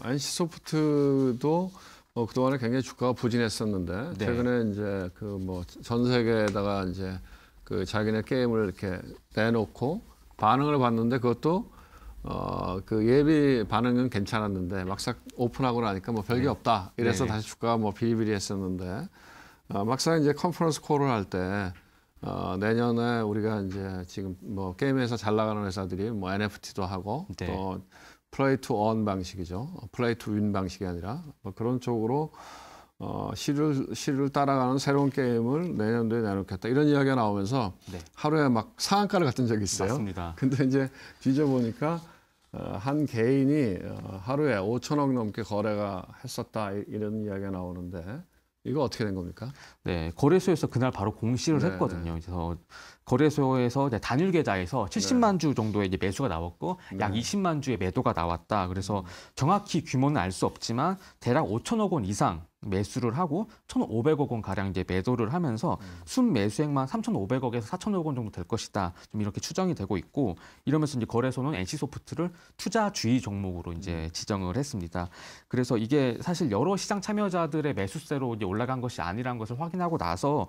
안시 소프트도 어, 뭐 그동안에 굉장히 주가가 부진했었는데 네. 최근에 이제 그 뭐 전 세계에다가 이제 그 자기네 게임을 이렇게 내놓고 반응을 봤는데 그것도 어, 그 예비 반응은 괜찮았는데 막상 오픈하고 나니까 뭐 별게 네. 없다 이래서 네. 다시 주가가 뭐 비리비리했었는데 어, 막상 이제 컨퍼런스 콜을 할때 어, 내년에 우리가 이제 지금 뭐 게임 에서잘 나가는 회사들이 뭐 NFT도 하고 네. 또 플레이 투언 방식이죠. 어, 플레이 투 윈 방식이 아니라 뭐 그런 쪽으로 어, 시를 시를 따라가는 새로운 게임을 내년도에 내놓겠다 이런 이야기가 나오면서 네. 하루에 막 상한가를 갔던 적이 있어요. 맞습니다. 근데 이제 뒤져 보니까 어, 한 개인이 어, 하루에 5천억 넘게 거래가 했었다 이런 이야기가 나오는데 이거 어떻게 된 겁니까? 네, 거래소에서 그날 바로 공시를 네 했거든요. 그래서 거래소에서 단일 계좌에서 70만 주 정도의 매수가 나왔고 네. 약 20만 주의 매도가 나왔다. 그래서 음. 정확히 규모는 알 수 없지만 대략 5천억 원 이상 매수를 하고 1,500억 원 가량 이제 매도를 하면서 음. 순 매수액만 3,500억에서 4,000억 원 정도 될 것이다. 좀 이렇게 추정이 되고 있고 이러면서 이제 거래소는 NC소프트를 투자 주의 종목으로 이제 음. 지정을 했습니다. 그래서 이게 사실 여러 시장 참여자들의 매수세로 이제 올라간 것이 아니란 것을 확인하고 나서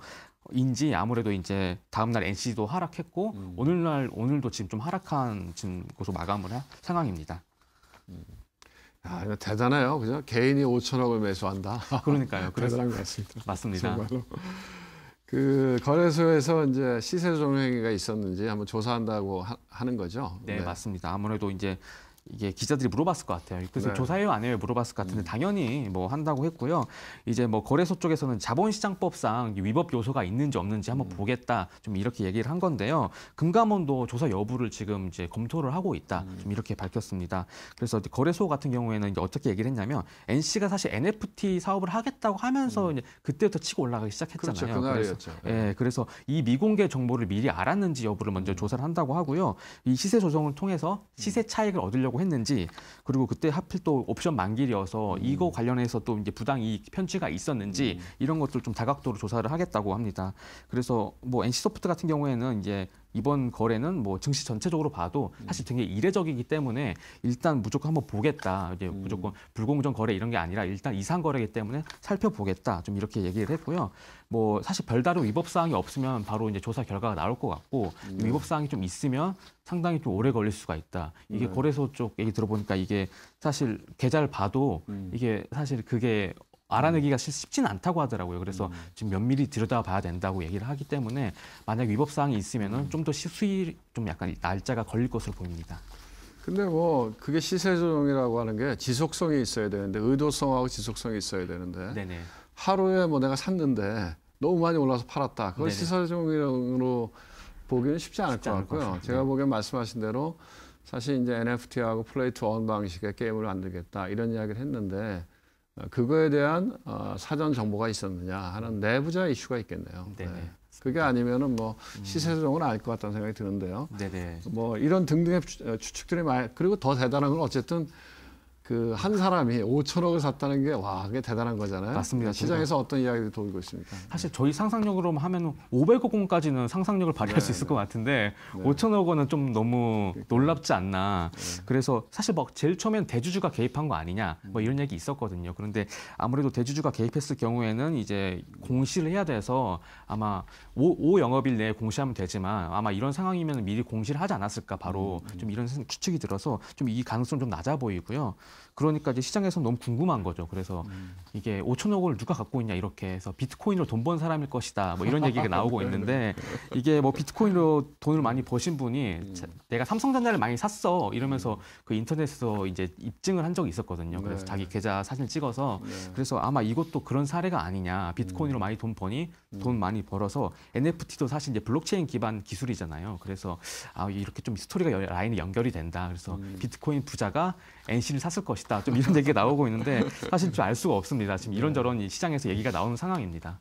인지 아무래도 이제 다음날 NC도 하락했고 음. 오늘날 오늘도 지금 좀 하락한 지금 고소 마감을 한 상황입니다. 음. 야, 아, 이거 대단해요. 그죠? 개인이 5천억을 매수한다. 그러니까요. 대단한 것 같습니다. 맞습니다. 정말로. 그 거래소에서 이제 시세 조정 행위가 있었는지 한번 조사한다고 하, 는 거죠. 네, 네, 맞습니다. 아무래도 이제 이게 기자들이 물어봤을 것 같아요. 그래서 네. 조사해요 안 해요 물어봤을 것 같은데 음. 당연히 뭐 한다고 했고요. 이제 뭐 거래소 쪽에서는 자본시장법상 위법 요소가 있는지 없는지 한번 음. 보겠다 좀 이렇게 얘기를 한 건데요. 금감원도 조사 여부를 지금 이제 검토를 하고 있다 음. 좀 이렇게 밝혔습니다. 그래서 거래소 같은 경우에는 이제 어떻게 얘기를 했냐면 NC가 사실 NFT 사업을 하겠다고 하면서 음. 이제 그때부터 치고 올라가기 시작했잖아요. 그렇죠, 그 그래서 예. 예, 그래서 이 미공개 정보를 미리 알았는지 여부를 먼저 음. 조사를 한다고 하고요. 이 시세 조정을 통해서 시세 음. 차익을 얻으려고 했는지 그리고 그때 하필 또 옵션 만기이어서 음. 이거 관련해서 또 이제 부당 이익 편취가 있었는지 음. 이런 것들 좀 다각도로 조사를 하겠다고 합니다. 그래서 뭐 NC소프트 같은 경우에는 이제 이번 거래는 뭐 증시 전체적으로 봐도 음. 사실 되게 이례적이기 때문에 일단 무조건 한번 보겠다. 이제 음. 무조건 불공정 거래 이런 게 아니라 일단 이상 거래이기 때문에 살펴보겠다. 좀 이렇게 얘기를 했고요. 뭐 사실 별다른 위법 사항이 없으면 바로 이제 조사 결과가 나올 것 같고 음. 위법 사항이 좀 있으면 상당히 좀 오래 걸릴 수가 있다. 이게 네. 거래소 쪽 얘기 들어보니까 이게 사실 계좌를 봐도 음. 이게 사실 그게 알아내기가 쉽지는 않다고 하더라고요. 그래서 음. 지금 면밀히 들여다봐야 된다고 얘기를 하기 때문에 만약 위법 사항이 있으면은 음. 좀더 수일좀 약간 날짜가 걸릴 것으로 보입니다. 근데 뭐 그게 시세 조정이라고 하는 게 지속성이 있어야 되는데 의도성하고 지속성이 있어야 되는데 네네. 하루에 뭐 내가 샀는데 너무 많이 올라서 팔았다. 그걸 시세 조정으로 보기는 쉽지 않을 쉽지 것 같고요. 것 제가 네. 보기엔 말씀하신 대로 사실 이제 NFT하고 플레이 투원 방식의 게임을 만들겠다 이런 이야기를 했는데 어, 그거에 대한 어, 사전 정보가 있었느냐 하는 음. 내부자 이슈가 있겠네요. 네. 네. 그게 아니면은 뭐 음. 시세조정은 아닐 것 같다는 생각이 드는데요. 네네. 네. 뭐 이런 등등의 추측들이 많이 그리고 더 대단한 건 어쨌든 그한 사람이 5천억을 샀다는 게와 그게 대단한 거잖아요. 맞습니다. 네, 시장에서 어떤 이야기를 돌고 있습니까? 사실 저희 네. 상상력으로 하면 500억 원까지는 상상력을 발휘할 네, 수 있을 네. 것 같은데 네. 5천억 원은 좀 너무 그러니까. 놀랍지 않나. 네. 그래서 사실 막 제일 처음엔 대주주가 개입한 거 아니냐 뭐 음. 이런 얘기 있었거든요. 그런데 아무래도 대주주가 개입했을 경우에는 이제 공시를 해야 돼서 아마 5, 5 영업일 내에 공시하면 되지만 아마 이런 상황이면 미리 공시를 하지 않았을까 바로 음, 음. 좀 이런 추측이 들어서 좀 이 가능성 좀 낮아 보이고요. 그러니까 이제 시장에서 너무 궁금한 거죠. 그래서 음. 이게 5천억 원을 누가 갖고 있냐 이렇게 해서 비트코인으로 돈 번 사람일 것이다. 뭐 이런 얘기가 나오고 네. 있는데 이게 뭐 비트코인으로 돈을 많이 버신 분이 음. 내가 삼성전자를 많이 샀어 이러면서 음. 그 인터넷에서 이제 입증을 한 적이 있었거든요. 네. 그래서 네. 자기 계좌 사진 찍어서 네. 그래서 아마 이것도 그런 사례가 아니냐. 비트코인으로 음. 많이 돈 버니 음. 돈 많이 벌어서 NFT도 사실 이제 블록체인 기반 기술이잖아요. 그래서 아 이렇게 좀 스토리가 라인이 연결이 된다. 그래서 음. 비트코인 부자가 NC를 샀을 것이다. 좀 이런 얘기가 나오고 있는데 사실 좀 알 수가 없습니다. 지금 이런저런 이 시장에서 얘기가 나오는 상황입니다.